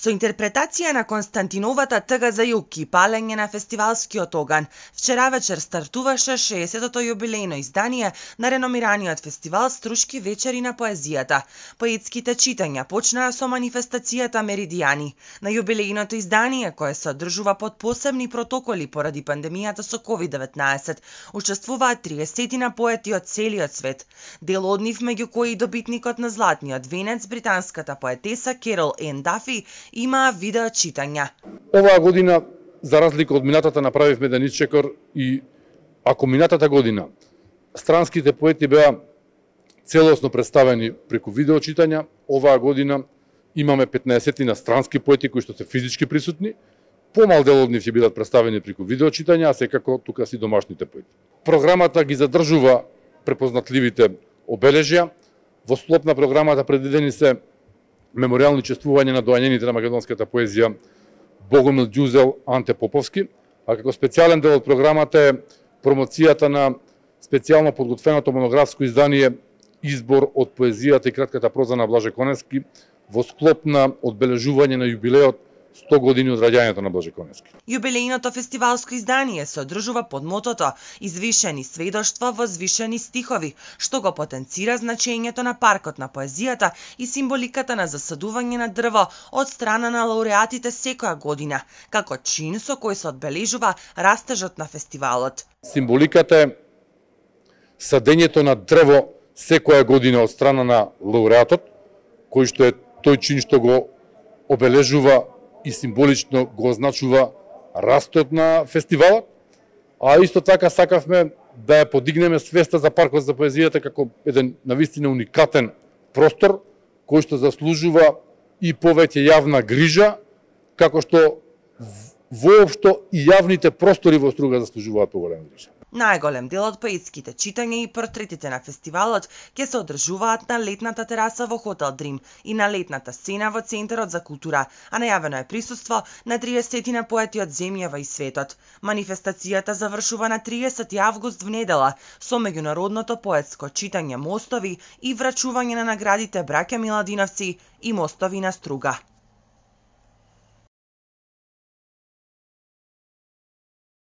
Со интерпретација на Константиновата тга за јук и палење на фестивалскиот оган, вчера вечер стартуваше 60-тото јубилејно издание на реномираниот фестивал Струшки вечери на поезијата. Поетските читања почнаа со манифестацијата Меридијани. На јубилејното издание, кое се одржува под посебни протоколи поради пандемијата со COVID-19, учествуваат 30 поети од целиот свет. Дел од нив меѓу кои добитникот на Златниот венец британската поетеса Керол Ен Дафи имаа видео читања. Оваа година, за разлика од минатата, направивме Денис да Чекор и ако минатата година странските поети беа целосно представени преку видео читања, оваа година имаме 15 на странски поети кои што се физички присутни, помал дел од нив ќе бидат представени преку видео читања, а секако тука си домашните поети. Програмата ги задржува препознатливите обележја. Во слоп на програмата предвидени се меморијални чествување на доањените на македонската поезија Богомил Дјузел Анте Поповски, а како специјален дел од програмата е промоцијата на специјално подготвеното монографско издание Избор од поезијата и кратката проза на Блаже Конески во склоп на одбележување на јубилеот 100 години од раѓањето на Блаже Коневски. Јубилејното фестивалско издание се одржува под мотото Извишени сведоштва во звишени стихови, што го потенцира значењето на паркот на поезијата и символиката на засадување на дрво од страна на лауреатите секоја година, како чин со кој се одбележува растежот на фестивалот. Символиката е садењето на дрво секоја година од страна на лауреатот, кој што е тој чин што го обележува и символично го означува растот на фестивалот, а исто така сакавме да ја подигнеме свеста за паркот за поезијата како еден навистина уникатен простор кој што заслужува и повеќе јавна грижа, како што воопшто и јавните простори во Струга заслужуваат поголема грижа. Најголем дел од поетските читања и портретите на фестивалот ќе се одржуваат на летната тераса во хотел Дрим и на летната сцена во Центарот за култура, а најавено е присуство на 30 на поети од земјава и светот. Манифестацијата завршува на 30 август в недела со меѓународното поетско читање Мостови и врачување на наградите Браке Миладиновци и Мостови на Струга.